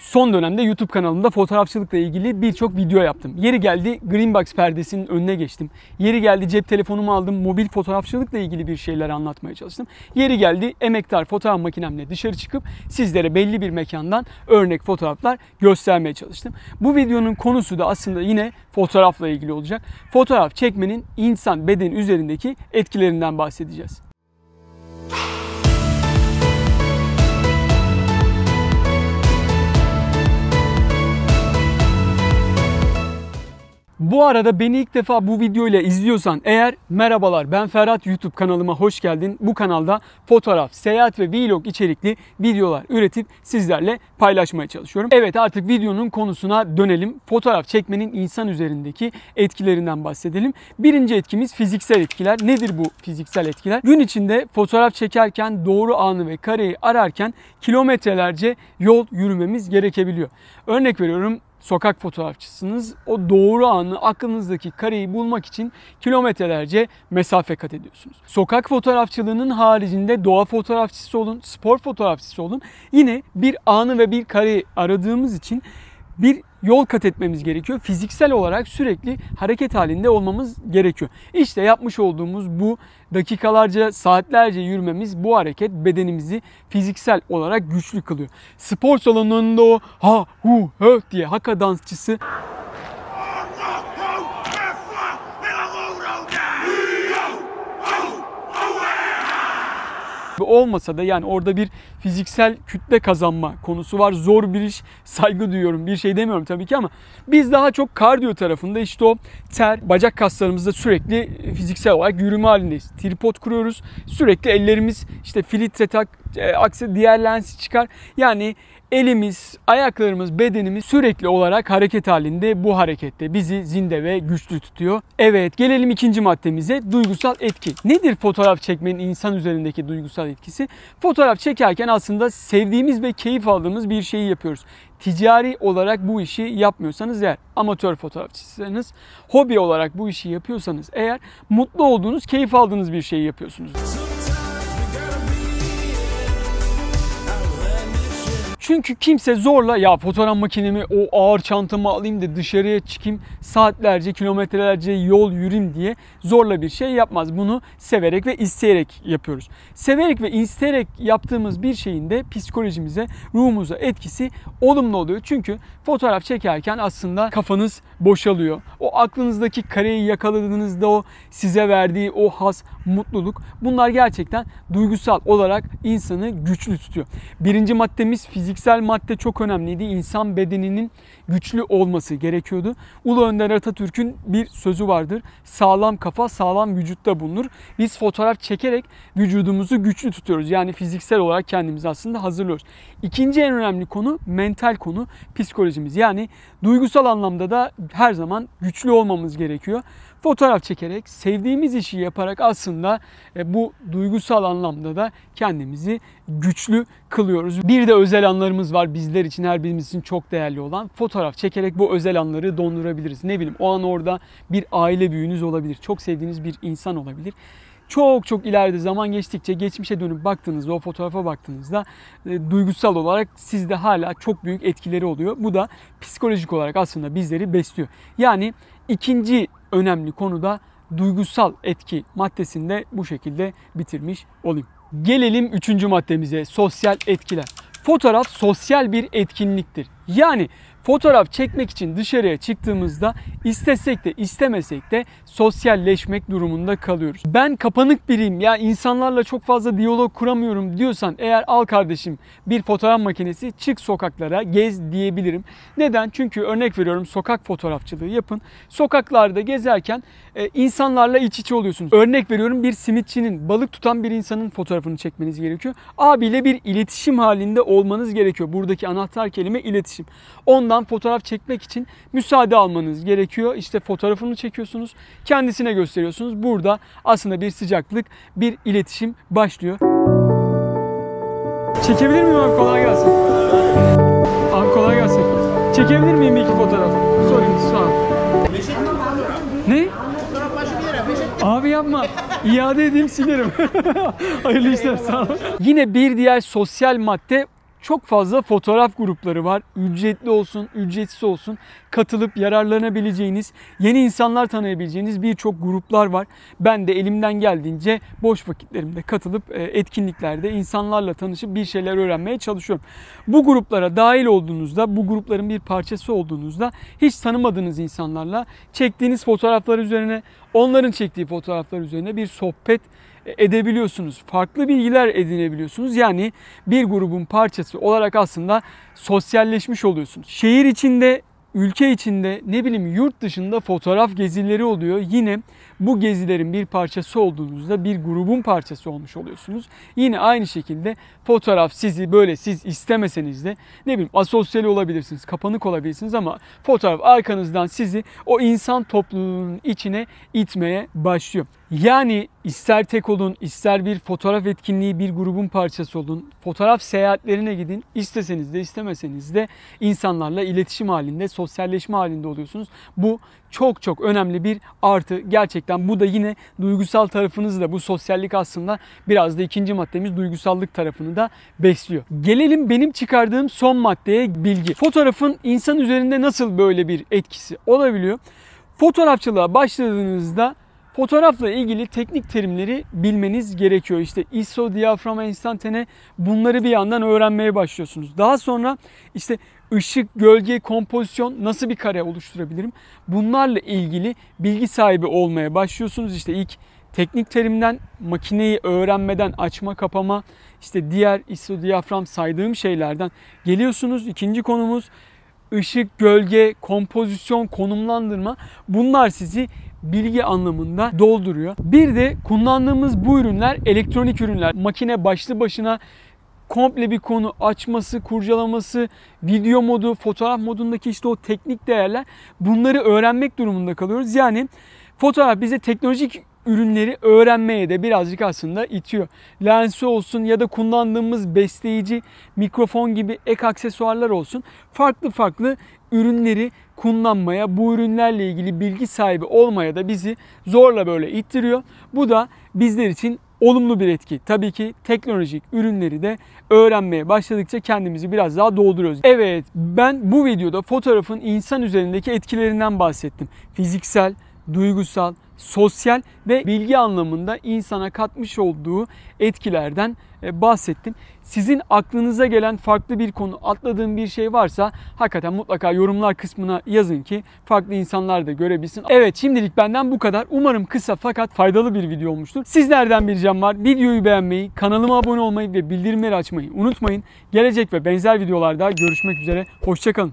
Son dönemde YouTube kanalımda fotoğrafçılıkla ilgili birçok video yaptım. Yeri geldi Greenbox perdesinin önüne geçtim. Yeri geldi cep telefonumu aldım. Mobil fotoğrafçılıkla ilgili bir şeyler anlatmaya çalıştım. Yeri geldi emektar fotoğraf makinemle dışarı çıkıp sizlere belli bir mekandan örnek fotoğraflar göstermeye çalıştım. Bu videonun konusu da aslında yine fotoğrafla ilgili olacak. Fotoğraf çekmenin insan beden üzerindeki etkilerinden bahsedeceğiz. Bu arada beni ilk defa bu videoyla izliyorsan eğer merhabalar ben Ferhat YouTube kanalıma hoş geldin. Bu kanalda fotoğraf, seyahat ve vlog içerikli videolar üretip sizlerle paylaşmaya çalışıyorum. Evet artık videonun konusuna dönelim. Fotoğraf çekmenin insan üzerindeki etkilerinden bahsedelim. Birinci etkimiz fiziksel etkiler. Nedir bu fiziksel etkiler? Gün içinde fotoğraf çekerken doğru anı ve kareyi ararken kilometrelerce yol yürümemiz gerekebiliyor. Örnek veriyorum sokak fotoğrafçısınız. O doğru anı, aklınızdaki kareyi bulmak için kilometrelerce mesafe kat ediyorsunuz. Sokak fotoğrafçılığının haricinde doğa fotoğrafçısı olun, spor fotoğrafçısı olun. Yine bir anı ve bir kareyi aradığımız için bir yol kat etmemiz gerekiyor. Fiziksel olarak sürekli hareket halinde olmamız gerekiyor. İşte yapmış olduğumuz bu dakikalarca, saatlerce yürümemiz bu hareket bedenimizi fiziksel olarak güçlü kılıyor. Spor salonunda o ha hu hö diye haka dansçısı gibi olmasa da yani orada bir fiziksel kütle kazanma konusu var. Zor bir iş. Saygı duyuyorum. Bir şey demiyorum tabii ki ama biz daha çok kardiyo tarafında işte o ter, bacak kaslarımızda sürekli fiziksel olarak yürüme halindeyiz. Tripod kuruyoruz. Sürekli ellerimiz işte filtre tak e, aksi diğer lensi çıkar. Yani elimiz, ayaklarımız, bedenimiz sürekli olarak hareket halinde bu harekette bizi zinde ve güçlü tutuyor. Evet gelelim ikinci maddemize duygusal etki. Nedir fotoğraf çekmenin insan üzerindeki duygusal etkisi? Fotoğraf çekerken aslında sevdiğimiz ve keyif aldığımız bir şeyi yapıyoruz. Ticari olarak bu işi yapmıyorsanız eğer, amatör fotoğrafçısınız, hobi olarak bu işi yapıyorsanız eğer mutlu olduğunuz, keyif aldığınız bir şeyi yapıyorsunuz. Çünkü kimse zorla ya fotoğraf makinemi o ağır çantamı alayım da dışarıya çıkayım saatlerce kilometrelerce yol yürüyeyim diye zorla bir şey yapmaz. Bunu severek ve isteyerek yapıyoruz. Severek ve isteyerek yaptığımız bir şeyin de psikolojimize, ruhumuza etkisi olumlu oluyor. Çünkü fotoğraf çekerken aslında kafanız boşalıyor. O aklınızdaki kareyi yakaladığınızda o size verdiği o has mutluluk. Bunlar gerçekten duygusal olarak insanı güçlü tutuyor. Birinci maddemiz fiziksel madde çok önemliydi. İnsan bedeninin güçlü olması gerekiyordu. Ulu Önder Atatürk'ün bir sözü vardır. Sağlam kafa sağlam vücutta bulunur. Biz fotoğraf çekerek vücudumuzu güçlü tutuyoruz. Yani fiziksel olarak kendimizi aslında hazırlıyoruz. İkinci en önemli konu mental konu psikolojimiz. Yani duygusal anlamda da her zaman güçlü olmamız gerekiyor fotoğraf çekerek, sevdiğimiz işi yaparak aslında e, bu duygusal anlamda da kendimizi güçlü kılıyoruz. Bir de özel anlarımız var bizler için, her birimiz için çok değerli olan. Fotoğraf çekerek bu özel anları dondurabiliriz. Ne bileyim o an orada bir aile büyüğünüz olabilir, çok sevdiğiniz bir insan olabilir çok çok ileride zaman geçtikçe geçmişe dönüp baktığınızda o fotoğrafa baktığınızda e, duygusal olarak sizde hala çok büyük etkileri oluyor. Bu da psikolojik olarak aslında bizleri besliyor. Yani ikinci önemli konuda duygusal etki maddesinde bu şekilde bitirmiş olayım. Gelelim üçüncü maddemize sosyal etkiler. Fotoğraf sosyal bir etkinliktir. Yani fotoğraf çekmek için dışarıya çıktığımızda istesek de istemesek de sosyalleşmek durumunda kalıyoruz. Ben kapanık biriyim ya insanlarla çok fazla diyalog kuramıyorum diyorsan eğer al kardeşim bir fotoğraf makinesi çık sokaklara gez diyebilirim. Neden? Çünkü örnek veriyorum sokak fotoğrafçılığı yapın. Sokaklarda gezerken e, insanlarla iç içe oluyorsunuz. Örnek veriyorum bir simitçinin balık tutan bir insanın fotoğrafını çekmeniz gerekiyor. Abiyle bir iletişim halinde olmanız gerekiyor. Buradaki anahtar kelime iletişim kardeşim. Ondan fotoğraf çekmek için müsaade almanız gerekiyor. İşte fotoğrafını çekiyorsunuz, kendisine gösteriyorsunuz. Burada aslında bir sıcaklık, bir iletişim başlıyor. Çekebilir miyim abi? Kolay gelsin. Abi kolay gelsin. Çekebilir miyim iki fotoğraf? Sorayım sağ ol. Ne? Abi yapma. İade edeyim silerim. Hayırlı işler sağ olun. Yine bir diğer sosyal madde çok fazla fotoğraf grupları var. Ücretli olsun, ücretsiz olsun katılıp yararlanabileceğiniz, yeni insanlar tanıyabileceğiniz birçok gruplar var. Ben de elimden geldiğince boş vakitlerimde katılıp e, etkinliklerde insanlarla tanışıp bir şeyler öğrenmeye çalışıyorum. Bu gruplara dahil olduğunuzda, bu grupların bir parçası olduğunuzda hiç tanımadığınız insanlarla çektiğiniz fotoğraflar üzerine, onların çektiği fotoğraflar üzerine bir sohbet edebiliyorsunuz. Farklı bilgiler edinebiliyorsunuz. Yani bir grubun parçası olarak aslında sosyalleşmiş oluyorsunuz. Şehir içinde ülke içinde ne bileyim yurt dışında fotoğraf gezileri oluyor. Yine bu gezilerin bir parçası olduğunuzda bir grubun parçası olmuş oluyorsunuz. Yine aynı şekilde fotoğraf sizi böyle siz istemeseniz de ne bileyim asosyal olabilirsiniz, kapanık olabilirsiniz ama fotoğraf arkanızdan sizi o insan topluluğunun içine itmeye başlıyor. Yani ister tek olun, ister bir fotoğraf etkinliği bir grubun parçası olun, fotoğraf seyahatlerine gidin, isteseniz de istemeseniz de insanlarla iletişim halinde, sosyalleşme halinde oluyorsunuz. Bu çok çok önemli bir artı. Gerçekten bu da yine duygusal tarafınız da bu sosyallik aslında biraz da ikinci maddemiz duygusallık tarafını da besliyor. Gelelim benim çıkardığım son maddeye bilgi. Fotoğrafın insan üzerinde nasıl böyle bir etkisi olabiliyor? Fotoğrafçılığa başladığınızda Fotoğrafla ilgili teknik terimleri bilmeniz gerekiyor. İşte ISO, diyafram, enstantane bunları bir yandan öğrenmeye başlıyorsunuz. Daha sonra işte ışık, gölge, kompozisyon nasıl bir kare oluşturabilirim? Bunlarla ilgili bilgi sahibi olmaya başlıyorsunuz. İşte ilk teknik terimden makineyi öğrenmeden açma kapama işte diğer ISO diyafram saydığım şeylerden geliyorsunuz. İkinci konumuz ışık, gölge, kompozisyon, konumlandırma bunlar sizi bilgi anlamında dolduruyor. Bir de kullandığımız bu ürünler elektronik ürünler. Makine başlı başına komple bir konu açması, kurcalaması, video modu, fotoğraf modundaki işte o teknik değerler bunları öğrenmek durumunda kalıyoruz. Yani fotoğraf bize teknolojik ürünleri öğrenmeye de birazcık aslında itiyor. Lensi olsun ya da kullandığımız besleyici mikrofon gibi ek aksesuarlar olsun. Farklı farklı ürünleri kullanmaya, bu ürünlerle ilgili bilgi sahibi olmaya da bizi zorla böyle ittiriyor. Bu da bizler için olumlu bir etki. Tabii ki teknolojik ürünleri de öğrenmeye başladıkça kendimizi biraz daha dolduruyoruz. Evet ben bu videoda fotoğrafın insan üzerindeki etkilerinden bahsettim. Fiziksel, duygusal, sosyal ve bilgi anlamında insana katmış olduğu etkilerden e, bahsettim. Sizin aklınıza gelen farklı bir konu, atladığım bir şey varsa hakikaten mutlaka yorumlar kısmına yazın ki farklı insanlar da görebilsin. Evet şimdilik benden bu kadar. Umarım kısa fakat faydalı bir video olmuştur. Sizlerden bir ricam var. Videoyu beğenmeyi, kanalıma abone olmayı ve bildirimleri açmayı unutmayın. Gelecek ve benzer videolarda görüşmek üzere. Hoşçakalın.